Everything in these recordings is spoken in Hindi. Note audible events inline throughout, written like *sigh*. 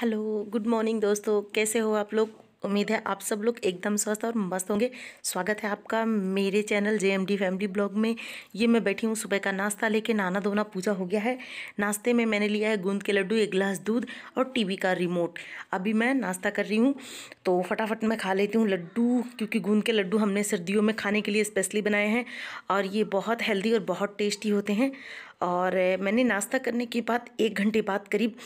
हेलो गुड मॉर्निंग दोस्तों कैसे हो आप लोग उम्मीद है आप सब लोग एकदम स्वस्थ और मस्त होंगे स्वागत है आपका मेरे channel J M D family blog में ये मैं बैठी हूँ सुबह का नाश्ता लेके नाना धोना पूजा हो गया है नाश्ते में मैंने लिया है गूंद के लड्डू एक गिलास दूध और टीवी का रिमोट अभी मैं नाश्ता कर रही हूँ तो फटाफट मैं खा लेती हूँ लड्डू क्योंकि गूंद के लड्डू हमने सर्दियों में खाने के लिए स्पेशली बनाए हैं और ये बहुत हेल्दी और बहुत टेस्टी होते हैं और मैंने नाश्ता करने के बाद एक घंटे बाद करीब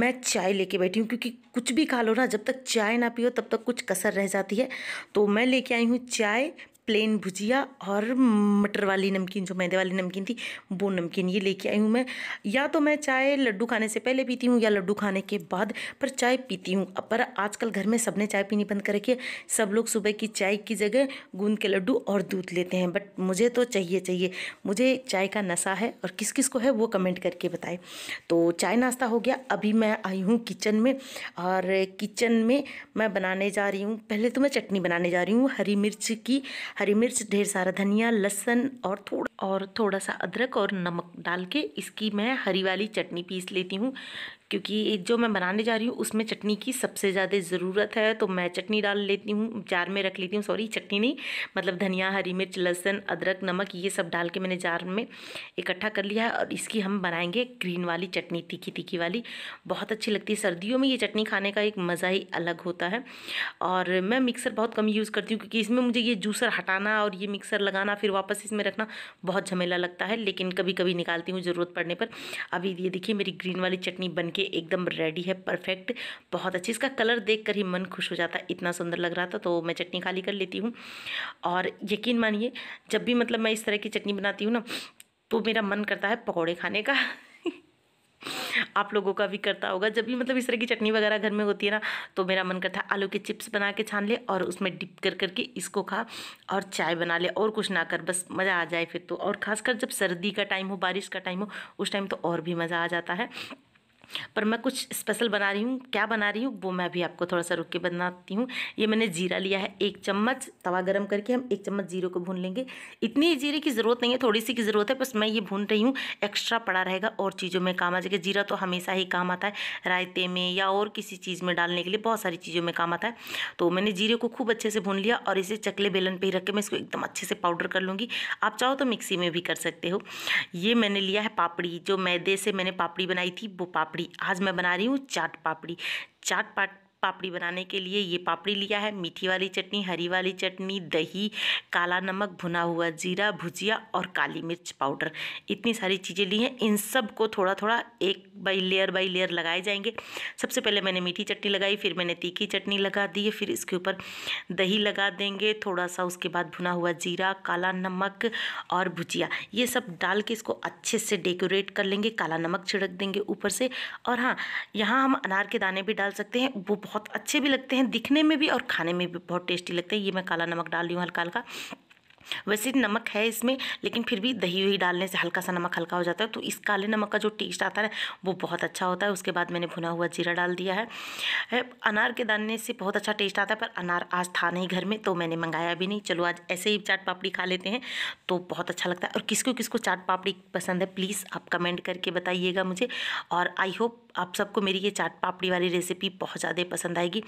मैं चाय लेके बैठी हूँ क्योंकि कुछ भी खा लो ना जब तक चाय ना पियो तब तक कुछ कसर रह जाती है तो मैं लेके आई हूँ चाय प्लेन भुजिया और मटर वाली नमकीन जो मैदे वाली नमकीन थी वो नमकीन ये लेके आई हूँ मैं या तो मैं चाय लड्डू खाने से पहले पीती हूँ या लड्डू खाने के बाद पर चाय पीती हूँ पर आजकल घर में सबने चाय पीनी बंद कर रखी है सब लोग सुबह की चाय की जगह गूंद के लड्डू और दूध लेते हैं बट मुझे तो चाहिए चाहिए मुझे चाय का नशा है और किस किस को है वो कमेंट करके बताएं तो चाय नाश्ता हो गया अभी मैं आई हूँ किचन में और किचन में मैं बनाने जा रही हूँ पहले तो मैं चटनी बनाने जा रही हूँ हरी मिर्च की हरी मिर्च ढेर सारा धनिया लहसन और थोड़ा और थोड़ा सा अदरक और नमक डाल के इसकी मैं हरी वाली चटनी पीस लेती हूँ क्योंकि जो मैं बनाने जा रही हूँ उसमें चटनी की सबसे ज़्यादा ज़रूरत है तो मैं चटनी डाल लेती हूँ जार में रख लेती हूँ सॉरी चटनी नहीं मतलब धनिया हरी मिर्च लहसुन अदरक नमक ये सब डाल के मैंने जार में इकट्ठा कर लिया है और इसकी हम बनाएंगे ग्रीन वाली चटनी तीखी तीखी वाली बहुत अच्छी लगती है सर्दियों में ये चटनी खाने का एक मज़ा ही अलग होता है और मैं मिक्सर बहुत कम यूज़ करती हूँ क्योंकि इसमें मुझे ये जूसर हटाना और ये मिक्सर लगाना फिर वापस इसमें रखना बहुत झमेला लगता है लेकिन कभी कभी निकालती हूँ ज़रूरत पड़ने पर अभी ये देखिए मेरी ग्रीन वाली चटनी बन के एकदम रेडी है परफेक्ट बहुत अच्छी इसका कलर देख कर ही मन खुश हो जाता है इतना सुंदर लग रहा था तो मैं चटनी खाली कर लेती हूँ और यकीन मानिए जब भी मतलब मैं इस तरह की चटनी बनाती हूँ ना तो मेरा मन करता है पकौड़े खाने का आप लोगों का भी करता होगा जब भी मतलब इस तरह की चटनी वगैरह घर में होती है ना तो मेरा मन करता है आलू के चिप्स बना के छान ले और उसमें डिप कर करके इसको खा और चाय बना ले और कुछ ना कर बस मज़ा आ जाए फिर तो और खासकर जब सर्दी का टाइम हो बारिश का टाइम हो उस टाइम तो और भी मज़ा आ जाता है पर मैं कुछ स्पेशल बना रही हूँ क्या बना रही हूँ वो मैं अभी आपको थोड़ा सा रुक के बनाती हूँ ये मैंने जीरा लिया है एक चम्मच तवा गर्म करके हम एक चम्मच जीरो को भून लेंगे इतनी जीरे की ज़रूरत नहीं है थोड़ी सी की ज़रूरत है बस मैं ये भून रही हूँ एक्स्ट्रा पड़ा रहेगा और चीज़ों में काम आ जाएगा जीरा तो हमेशा ही काम आता है रायते में या और किसी चीज़ में डालने के लिए बहुत सारी चीज़ों में काम आता है तो मैंने जीरे को खूब अच्छे से भून लिया और इसे चकले बेलन पर ही रख के मैं इसको एकदम अच्छे से पाउडर कर लूँगी आप चाहो तो मिक्सी में भी कर सकते हो ये मैंने लिया है पापड़ी जो मैदे से मैंने पापड़ी बनाई थी वो पापड़ी पापड़ी आज मैं बना रही हूँ चाट पापड़ी चाट पा पापड़ी बनाने के लिए ये पापड़ी लिया है मीठी वाली चटनी हरी वाली चटनी दही काला नमक भुना हुआ जीरा भुजिया और काली मिर्च पाउडर इतनी सारी चीज़ें ली हैं इन सब को थोड़ा थोड़ा एक बाई लेयर बाई लेयर लगाए जाएंगे सबसे पहले मैंने मीठी चटनी लगाई फिर मैंने तीखी चटनी लगा दी है फिर इसके ऊपर दही लगा देंगे थोड़ा सा उसके बाद भुना हुआ जीरा काला नमक और भुजिया ये सब डाल के इसको अच्छे से डेकोरेट कर लेंगे काला नमक छिड़क देंगे ऊपर से और हाँ यहाँ हम अनार के दाने भी डाल सकते हैं वो बहुत अच्छे भी लगते हैं दिखने में भी और खाने में भी बहुत टेस्टी लगते हैं ये मैं काला नमक डाल रही हूँ हल्का हल्का वैसे नमक है इसमें लेकिन फिर भी दही वही डालने से हल्का सा नमक हल्का हो जाता है तो इस काले नमक का जो टेस्ट आता है वो बहुत अच्छा होता है उसके बाद मैंने भुना हुआ जीरा डाल दिया है अनार के दाने से बहुत अच्छा टेस्ट आता है पर अनार आज था नहीं घर में तो मैंने मंगाया भी नहीं चलो आज ऐसे ही चाट पापड़ी खा लेते हैं तो बहुत अच्छा लगता है और किसको किसको चाट पापड़ी पसंद है प्लीज़ आप कमेंट करके बताइएगा मुझे और आई होप आप सबको मेरी ये चाट पापड़ी वाली रेसिपी बहुत ज़्यादा पसंद आएगी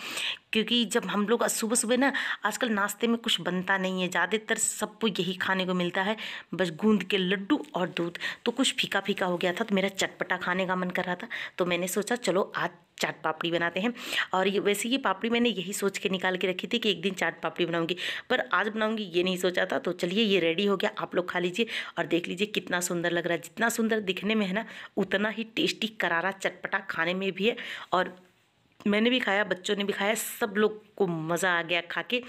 क्योंकि जब हम लोग सुबह सुबह ना आजकल नाश्ते में कुछ बनता नहीं है ज़्यादातर सब सबको यही खाने को मिलता है बस गूंद के लड्डू और दूध तो कुछ फीका फीका हो गया था तो मेरा चटपटा खाने का मन कर रहा था तो मैंने सोचा चलो आज चाट पापड़ी बनाते हैं और ये वैसे ये पापड़ी मैंने यही सोच के निकाल के रखी थी कि एक दिन चाट पापड़ी बनाऊंगी पर आज बनाऊंगी ये नहीं सोचा था तो चलिए ये रेडी हो गया आप लोग खा लीजिए और देख लीजिए कितना सुंदर लग रहा है जितना सुंदर दिखने में है ना उतना ही टेस्टी करारा चटपटा खाने में भी है और मैंने भी खाया बच्चों ने भी खाया सब लोग को मज़ा आ गया खा के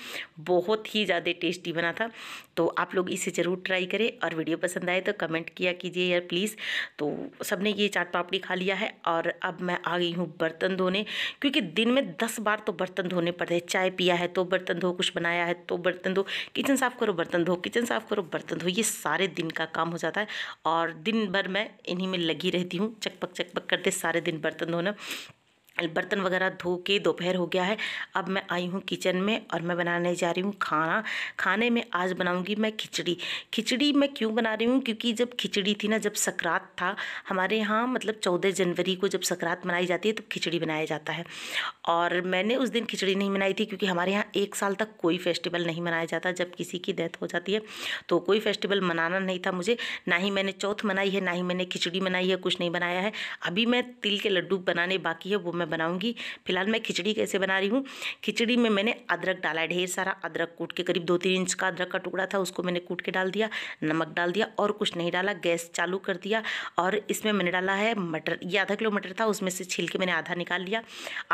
बहुत ही ज़्यादा टेस्टी बना था तो आप लोग इसे ज़रूर ट्राई करें और वीडियो पसंद आए तो कमेंट किया कीजिए यार प्लीज़ तो सबने ये चाट पापड़ी खा लिया है और अब मैं आ गई हूँ बर्तन धोने क्योंकि दिन में दस बार तो बर्तन धोने पड़ते हैं चाय पिया है तो बर्तन धो कुछ बनाया है तो बर्तन धो किचन साफ़ करो बर्तन धो किचन साफ़ करो बर्तन धो ये सारे दिन का काम हो जाता है और दिन भर मैं इन्हीं में लगी रहती हूँ चकपक चकपक करते सारे दिन बर्तन धोना बर्तन वगैरह धो के दोपहर हो गया है अब मैं आई हूँ किचन में और मैं बनाने जा रही हूँ खाना खाने में आज बनाऊँगी मैं खिचड़ी खिचड़ी मैं क्यों बना रही हूँ क्योंकि जब खिचड़ी थी ना जब सकरात था हमारे यहाँ मतलब चौदह जनवरी को जब सकरात मनाई जाती है तब तो खिचड़ी बनाया जाता है और मैंने उस दिन खिचड़ी नहीं मनाई थी क्योंकि हमारे यहाँ एक साल तक कोई फेस्टिवल नहीं मनाया जाता जब किसी की डेथ हो जाती है तो कोई फेस्टिवल मनाना नहीं था मुझे ना ही मैंने चौथ मनाई है ना ही मैंने खिचड़ी मनाई है कुछ नहीं बनाया है अभी मैं तिल के लड्डू बनाने बाकी है वो मैं बनाऊंगी फिलहाल मैं खिचड़ी कैसे बना रही हूँ खिचड़ी में मैंने अदरक डाला है ढेर सारा अदरक कूट के करीब दो तीन इंच का अदरक का टुकड़ा था उसको मैंने कूट के डाल दिया नमक डाल दिया और कुछ नहीं डाला गैस चालू कर दिया और इसमें मैंने डाला है मटर ये आधा किलो मटर था उसमें से छिल के मैंने आधा निकाल लिया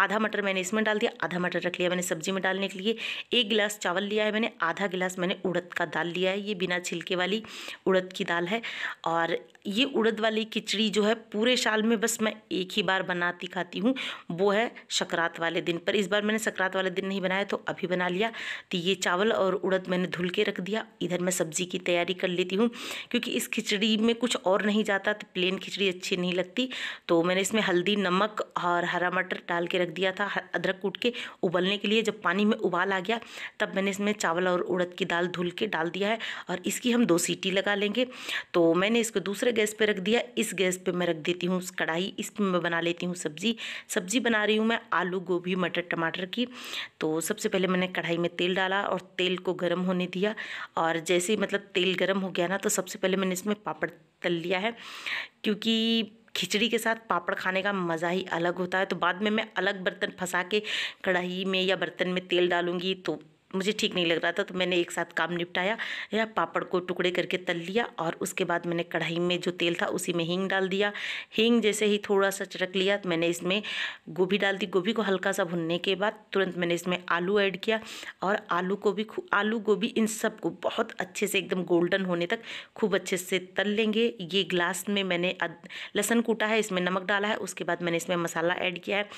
आधा मटर मैंने इसमें डाल दिया आधा मटर रख लिया मैंने सब्जी में डालने के लिए एक गिलास चावल लिया है मैंने आधा गिलास मैंने उड़द का दाल लिया है ये बिना छिलके वाली उड़द की दाल है और ये उड़द वाली खिचड़ी जो है पूरे साल में बस मैं एक ही बार बनाती खाती हूँ वो है सकरात वाले दिन पर इस बार मैंने सकरात वाले दिन नहीं बनाया तो अभी बना लिया तो ये चावल और उड़द मैंने धुल के रख दिया इधर मैं सब्जी की तैयारी कर लेती हूँ क्योंकि इस खिचड़ी में कुछ और नहीं जाता तो प्लेन खिचड़ी अच्छी नहीं लगती तो मैंने इसमें हल्दी नमक और हरा मटर डाल के रख दिया था अदरक कूट के उबलने के लिए जब पानी में उबाल आ गया तब मैंने इसमें चावल और उड़द की दाल धुल के डाल दिया है और इसकी हम दो सीटी लगा लेंगे तो मैंने इसको दूसरे गैस पर रख दिया इस गैस पर मैं रख देती हूँ कढ़ाई पर मैं बना लेती हूँ सब्जी सब्जी सब्ज़ी बना रही हूँ मैं आलू गोभी मटर टमाटर की तो सबसे पहले मैंने कढ़ाई में तेल डाला और तेल को गर्म होने दिया और जैसे ही मतलब तेल गर्म हो गया ना तो सबसे पहले मैंने इसमें पापड़ तल लिया है क्योंकि खिचड़ी के साथ पापड़ खाने का मज़ा ही अलग होता है तो बाद में मैं अलग बर्तन फंसा के कढ़ाई में या बर्तन में तेल डालूँगी तो मुझे ठीक नहीं लग रहा था तो मैंने एक साथ काम निपटाया या पापड़ को टुकड़े करके तल लिया और उसके बाद मैंने कढ़ाई में जो तेल था उसी में हींग डाल दिया हींग जैसे ही थोड़ा सा चटक लिया तो मैंने इसमें गोभी डाल दी गोभी को हल्का सा भुनने के बाद तुरंत मैंने इसमें आलू ऐड किया और आलू को भी आलू गोभी इन सब को बहुत अच्छे से एकदम गोल्डन होने तक खूब अच्छे से तल लेंगे ये ग्लास में मैंने लहसन कूटा है इसमें नमक डाला है उसके बाद मैंने इसमें मसाला ऐड किया है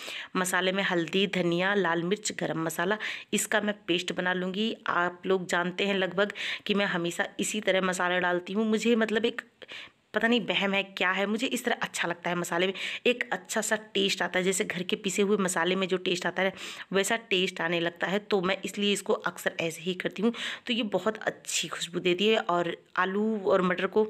मसाले में हल्दी धनिया लाल मिर्च गर्म मसाला इसका मैं पेस्ट बना बना लूँगी आप लोग जानते हैं लगभग कि मैं हमेशा इसी तरह मसाला डालती हूँ मुझे मतलब एक पता नहीं बहम है क्या है मुझे इस तरह अच्छा लगता है मसाले में एक अच्छा सा टेस्ट आता है जैसे घर के पिसे हुए मसाले में जो टेस्ट आता है वैसा टेस्ट आने लगता है तो मैं इसलिए इसको अक्सर ऐसे ही करती हूँ तो ये बहुत अच्छी खुशबू देती है और आलू और मटर को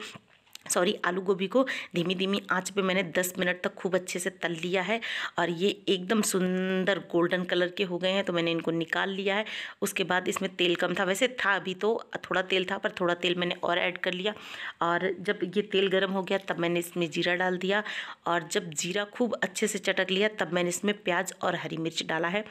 सॉरी आलू गोभी को धीमी धीमी आंच पे मैंने 10 मिनट तक खूब अच्छे से तल लिया है और ये एकदम सुंदर गोल्डन कलर के हो गए हैं तो मैंने इनको निकाल लिया है उसके बाद इसमें तेल कम था वैसे था अभी तो थोड़ा तेल था पर थोड़ा तेल मैंने और ऐड कर लिया और जब ये तेल गर्म हो गया तब मैंने इसमें जीरा डाल दिया और जब जीरा खूब अच्छे से चटक लिया तब मैंने इसमें प्याज और हरी मिर्च डाला है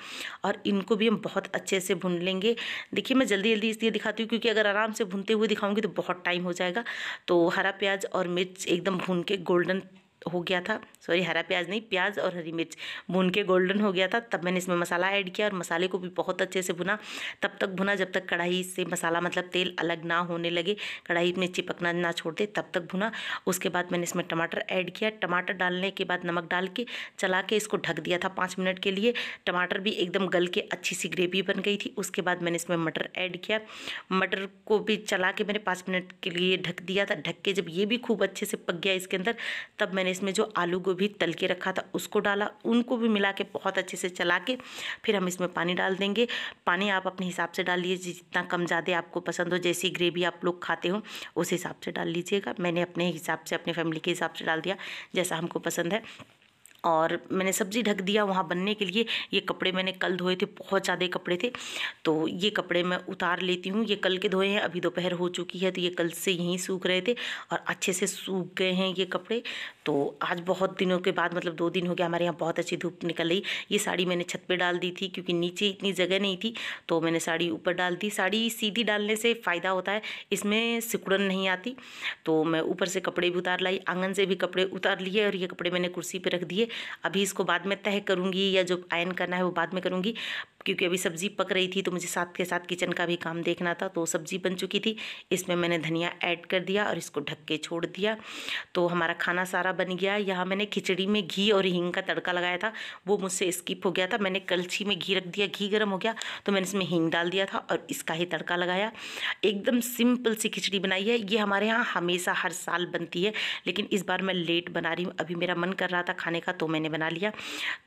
और इनको भी हम बहुत अच्छे से भून लेंगे देखिए मैं जल्दी जल्दी इसलिए दिखाती हूँ क्योंकि अगर आराम से भूनते हुए दिखाऊँगी तो बहुत टाइम हो जाएगा तो हरा प्याज और मिर्च एकदम भून के गोल्डन हो गया था सॉरी हरा प्याज नहीं प्याज और हरी मिर्च भून के गोल्डन हो गया था तब मैंने इसमें मसाला ऐड किया और मसाले को भी बहुत अच्छे से भुना तब तक भुना जब तक कढ़ाई से मसाला मतलब तेल अलग ना होने लगे कढ़ाई में चिपकना ना छोड़ दे तब तक भुना उसके बाद मैंने इसमें टमाटर ऐड किया टमाटर डालने के बाद नमक डाल के चला के इसको ढक दिया था पाँच मिनट के लिए टमाटर भी एकदम गल के अच्छी सी ग्रेवी बन गई थी उसके बाद मैंने इसमें मटर ऐड किया मटर को भी चला के मैंने पाँच मिनट के लिए ढक दिया था ढक के जब ये भी खूब अच्छे से पक गया इसके अंदर तब मैंने मैंने इसमें जो आलू गोभी तल के रखा था उसको डाला उनको भी मिला के बहुत अच्छे से चला के फिर हम इसमें पानी डाल देंगे पानी आप अपने हिसाब से डाल लीजिए जितना कम ज़्यादा आपको पसंद हो जैसी ग्रेवी आप लोग खाते हो उस हिसाब से डाल लीजिएगा मैंने अपने हिसाब से अपने फैमिली के हिसाब से डाल दिया जैसा हमको पसंद है और मैंने सब्ज़ी ढक दिया वहाँ बनने के लिए ये कपड़े मैंने कल धोए थे बहुत ज़्यादा कपड़े थे तो ये कपड़े मैं उतार लेती हूँ ये कल के धोए हैं अभी दोपहर हो चुकी है तो ये कल से यहीं सूख रहे थे और अच्छे से सूख गए हैं ये कपड़े तो आज बहुत दिनों के बाद मतलब दो दिन हो गया हमारे यहाँ बहुत अच्छी धूप निकल रही ये साड़ी मैंने छत पर डाल दी थी क्योंकि नीचे इतनी जगह नहीं थी तो मैंने साड़ी ऊपर डाल दी साड़ी सीधी डालने से फ़ायदा होता है इसमें सिकुड़न नहीं आती तो मैं ऊपर से कपड़े भी उतार लाई आंगन से भी कपड़े उतार लिए और ये कपड़े मैंने कुर्सी पर रख दिए अभी इसको बाद में तय करूँगी या जो आयन करना है वो बाद में करूँगी क्योंकि अभी सब्ज़ी पक रही थी तो मुझे साथ के साथ किचन का भी काम देखना था तो सब्ज़ी बन चुकी थी इसमें मैंने धनिया ऐड कर दिया और इसको ढक के छोड़ दिया तो हमारा खाना सारा बन गया यहाँ मैंने खिचड़ी में घी और हींग का तड़का लगाया था वो मुझसे स्किप हो गया था मैंने कलछी में घी रख दिया घी गर्म हो गया तो मैंने इसमें हींग डाल दिया था और इसका ही तड़का लगाया एकदम सिंपल सी खिचड़ी बनाई है ये हमारे यहाँ हमेशा हर साल बनती है लेकिन इस बार मैं लेट बना रही हूँ अभी मेरा मन कर रहा था खाने का तो मैंने बना लिया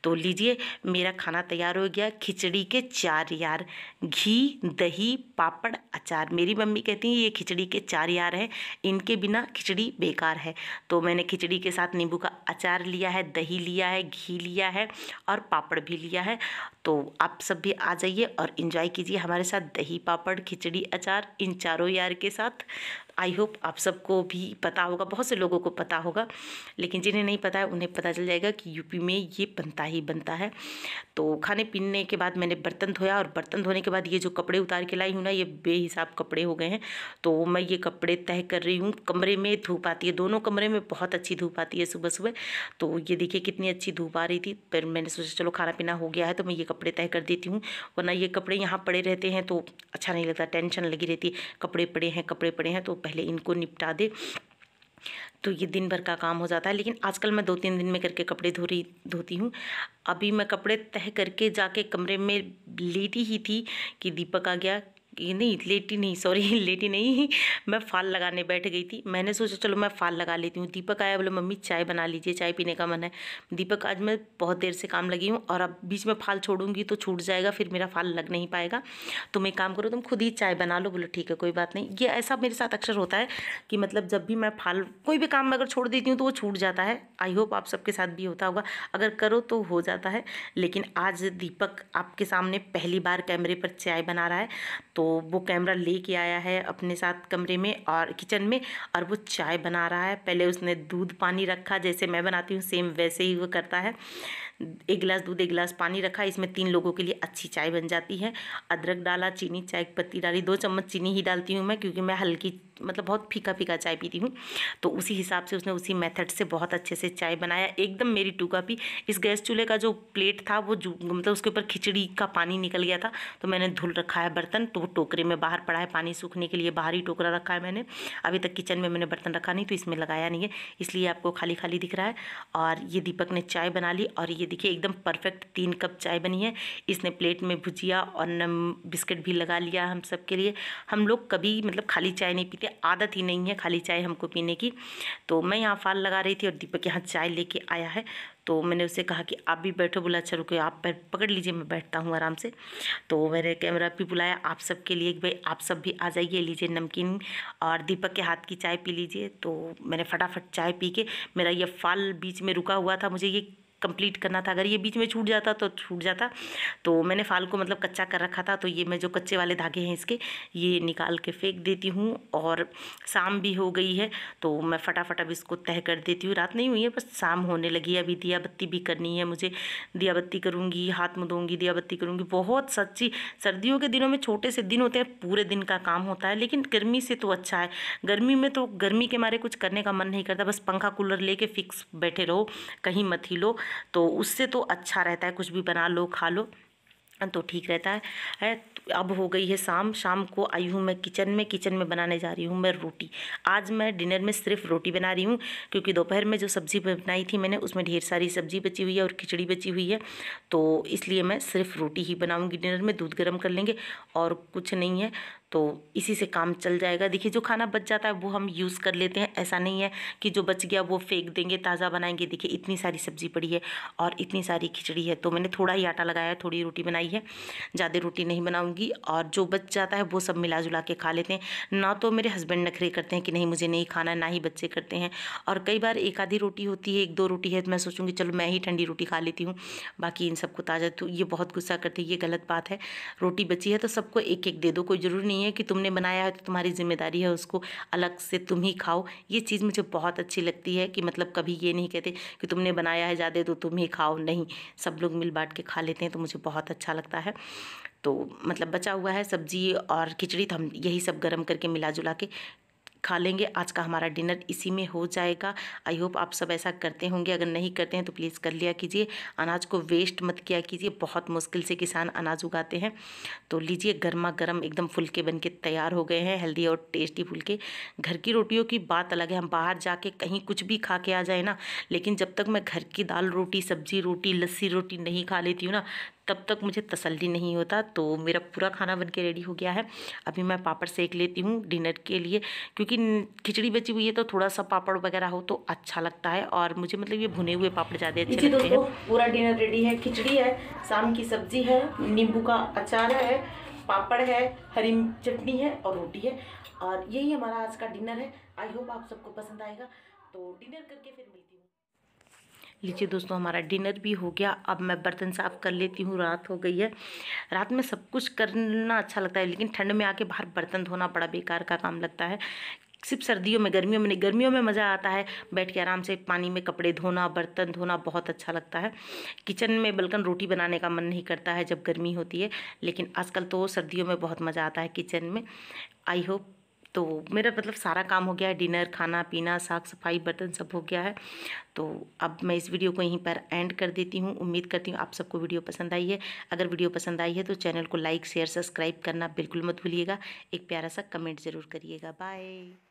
तो लीजिए मेरा खाना तैयार हो गया खिचड़ी के चार यार घी दही पापड़ अचार मेरी मम्मी कहती हैं ये खिचड़ी के चार यार हैं इनके बिना खिचड़ी बेकार है तो मैंने खिचड़ी के साथ नींबू का अचार लिया है दही लिया है घी लिया है और पापड़ भी लिया है तो आप सब भी आ जाइए और इन्जॉय कीजिए हमारे साथ दही पापड़ खिचड़ी अचार इन चारों यार के साथ आई होप आप सबको भी पता होगा बहुत से लोगों को पता होगा लेकिन जिन्हें नहीं पता है उन्हें पता चल जाएगा कि यूपी में ये बनता ही बनता है तो खाने पीने के बाद मैंने बर्तन धोया और बर्तन धोने के बाद ये जो कपड़े उतार के लाई हूँ ना ये बेहिसाब कपड़े हो गए हैं तो मैं ये कपड़े तय कर रही हूँ कमरे में धूप आती है दोनों कमरे में बहुत अच्छी धूप आती है सुबह सुबह तो ये देखिए कितनी अच्छी धूप आ रही थी पर मैंने सोचा चलो खाना पीना हो गया है तो मैं ये कपड़े तय कर देती हूँ वरना ये कपड़े यहाँ पड़े रहते हैं तो अच्छा नहीं लगता टेंशन लगी रहती है कपड़े पड़े हैं कपड़े पड़े हैं तो पहले इनको निपटा दे तो ये दिन भर का काम हो जाता है लेकिन आजकल मैं दो तीन दिन में करके कपड़े धो रही धोती हूँ अभी मैं कपड़े तह करके जाके कमरे में लेटी ही थी कि दीपक आ गया नहीं लेटी नहीं सॉरी *laughs* लेटी नहीं मैं फाल लगाने बैठ गई थी मैंने सोचा चलो मैं फाल लगा लेती हूँ दीपक आया बोले मम्मी चाय बना लीजिए चाय पीने का मन है दीपक आज मैं बहुत देर से काम लगी हूँ और अब बीच में फाल छोड़ूंगी तो छूट जाएगा फिर मेरा फाल लग नहीं पाएगा तुम एक काम करो तुम खुद ही चाय बना लो बोलो ठीक है कोई बात नहीं ये ऐसा मेरे साथ अक्सर होता है कि मतलब जब भी मैं फाल कोई भी काम अगर छोड़ देती हूँ तो वो छूट जाता है आई होप आप सबके साथ भी होता होगा अगर करो तो हो जाता है लेकिन आज दीपक आपके सामने पहली बार कैमरे पर चाय बना रहा है तो तो वो कैमरा ले के आया है अपने साथ कमरे में और किचन में और वो चाय बना रहा है पहले उसने दूध पानी रखा जैसे मैं बनाती हूँ सेम वैसे ही वो करता है एक गिलास दूध एक गिलास पानी रखा इसमें तीन लोगों के लिए अच्छी चाय बन जाती है अदरक डाला चीनी चाय पत्ती डाली दो चम्मच चीनी ही डालती हूँ मैं क्योंकि मैं हल्की मतलब बहुत फीका फीका चाय पीती हूँ तो उसी हिसाब से उसने उसी मेथड से बहुत अच्छे से चाय बनाया एकदम मेरी टू कापी इस गैस चूल्हे का जो प्लेट था वो मतलब उसके ऊपर खिचड़ी का पानी निकल गया था तो मैंने धुल रखा है बर्तन तो वो टोकरे में बाहर पड़ा है पानी सूखने के लिए बाहर ही टोकरा रखा है मैंने अभी तक किचन में मैंने बर्तन रखा नहीं तो इसमें लगाया नहीं है इसलिए आपको खाली खाली दिख रहा है और ये दीपक ने चाय बना ली और ये देखिए एकदम परफेक्ट तीन कप चाय बनी है इसने प्लेट में भुजिया और बिस्किट भी लगा लिया हम सब के लिए हम लोग कभी मतलब खाली चाय नहीं पीते आदत ही नहीं है खाली चाय हमको पीने की तो मैं यहाँ फाल लगा रही थी और दीपक यहाँ चाय लेके आया है तो मैंने उसे कहा कि आप भी बैठो बोला अच्छा रुको आप पैर पकड़ लीजिए मैं बैठता हूँ आराम से तो मैंने कैमरा भी बुलाया आप सबके लिए कि भाई आप सब भी आ जाइए लीजिए नमकीन और दीपक के हाथ की चाय पी लीजिए तो मैंने फटाफट चाय पी के मेरा ये फाल बीच में रुका हुआ था मुझे ये कंप्लीट करना था अगर ये बीच में छूट जाता तो छूट जाता तो मैंने फाल को मतलब कच्चा कर रखा था तो ये मैं जो कच्चे वाले धागे हैं इसके ये निकाल के फेंक देती हूँ और शाम भी हो गई है तो मैं फटाफट अब इसको तय कर देती हूँ रात नहीं हुई है बस शाम होने लगी है अभी दिया बत्ती भी करनी है मुझे दिया बत्ती करूँगी हाथ में दूँगी दिया बत्ती करूँगी बहुत सच्ची सर्दियों के दिनों में छोटे से दिन होते हैं पूरे दिन का काम होता है लेकिन गर्मी से तो अच्छा है गर्मी में तो गर्मी के मारे कुछ करने का मन नहीं करता बस पंखा कूलर ले फिक्स बैठे रहो कहीं मत ही लो तो उससे तो अच्छा रहता है कुछ भी बना लो खा लो तो ठीक रहता है, अब हो गई है शाम शाम को आई हूँ मैं किचन में किचन में बनाने जा रही हूँ मैं रोटी आज मैं डिनर में सिर्फ रोटी बना रही हूँ क्योंकि दोपहर में जो सब्ज़ी बनाई थी मैंने उसमें ढेर सारी सब्ज़ी बची हुई है और खिचड़ी बची हुई है तो इसलिए मैं सिर्फ रोटी ही बनाऊँगी डिनर में दूध गर्म कर लेंगे और कुछ नहीं है तो इसी से काम चल जाएगा देखिए जो खाना बच जाता है वो हम यूज़ कर लेते हैं ऐसा नहीं है कि जो बच गया वो फेंक देंगे ताज़ा बनाएंगे देखिए इतनी सारी सब्ज़ी पड़ी है और इतनी सारी खिचड़ी है तो मैंने थोड़ा ही आटा लगाया है थोड़ी रोटी बनाई है ज़्यादा रोटी नहीं बनाऊँगी और जो बच जाता है वो सब मिला जुला के खा लेते हैं ना तो मेरे हस्बैंड नखरे करते हैं कि नहीं मुझे नहीं खाना ना ही बच्चे करते हैं और कई बार एक आधी रोटी होती है एक दो रोटी है तो मैं सोचूंगी चलो मैं ही ठंडी रोटी खा लेती हूँ बाकी इन सबको ताज़ा तो ये बहुत गुस्सा करती है ये गलत बात है रोटी बची है तो सबको एक एक दे दो कोई ज़रूरी नहीं नहीं है कि तुमने बनाया है तो तुम्हारी जिम्मेदारी है उसको अलग से तुम ही खाओ ये चीज़ मुझे बहुत अच्छी लगती है कि मतलब कभी ये नहीं कहते कि तुमने बनाया है ज़्यादा तो तुम ही खाओ नहीं सब लोग मिल बांट के खा लेते हैं तो मुझे बहुत अच्छा लगता है तो मतलब बचा हुआ है सब्जी और खिचड़ी तो हम यही सब गर्म करके मिला जुला के खा लेंगे आज का हमारा डिनर इसी में हो जाएगा आई होप आप सब ऐसा करते होंगे अगर नहीं करते हैं तो प्लीज़ कर लिया कीजिए अनाज को वेस्ट मत किया कीजिए बहुत मुश्किल से किसान अनाज उगाते हैं तो लीजिए गर्मा गर्म एकदम फुलके बन के तैयार हो गए हैं हेल्दी और टेस्टी फुलके घर की रोटियों की बात अलग है हम बाहर जाके कहीं कुछ भी खा के आ जाए ना लेकिन जब तक मैं घर की दाल रोटी सब्जी रोटी लस्सी रोटी नहीं खा लेती हूँ ना तब तक मुझे तसल्ली नहीं होता तो मेरा पूरा खाना बन के रेडी हो गया है अभी मैं पापड़ सेक लेती हूँ डिनर के लिए क्योंकि खिचड़ी बची हुई है तो थोड़ा सा पापड़ वगैरह हो तो अच्छा लगता है और मुझे मतलब ये भुने हुए पापड़ ज़्यादा अच्छे लगते हैं पूरा डिनर रेडी है खिचड़ी है शाम की सब्जी है नींबू का अचार है पापड़ है हरी चटनी है और रोटी है और यही हमारा आज का डिनर है आई होप आप सबको पसंद आएगा तो डिनर करके फिर मिलते लीजिए दोस्तों हमारा डिनर भी हो गया अब मैं बर्तन साफ़ कर लेती हूँ रात हो गई है रात में सब कुछ करना अच्छा लगता है लेकिन ठंड में आके बाहर बर्तन धोना बड़ा बेकार का काम लगता है सिर्फ सर्दियों में गर्मियों में नहीं गर्मियों में मज़ा आता है बैठ के आराम से पानी में कपड़े धोना बर्तन धोना बहुत अच्छा लगता है किचन में बल्कि रोटी बनाने का मन नहीं करता है जब गर्मी होती है लेकिन आजकल तो सर्दियों में बहुत मज़ा आता है किचन में आई होप तो मेरा मतलब सारा काम हो गया है डिनर खाना पीना साफ़ सफाई बर्तन सब हो गया है तो अब मैं इस वीडियो को यहीं पर एंड कर देती हूँ उम्मीद करती हूँ आप सबको वीडियो पसंद आई है अगर वीडियो पसंद आई है तो चैनल को लाइक शेयर सब्सक्राइब करना बिल्कुल मत भूलिएगा एक प्यारा सा कमेंट ज़रूर करिएगा बाय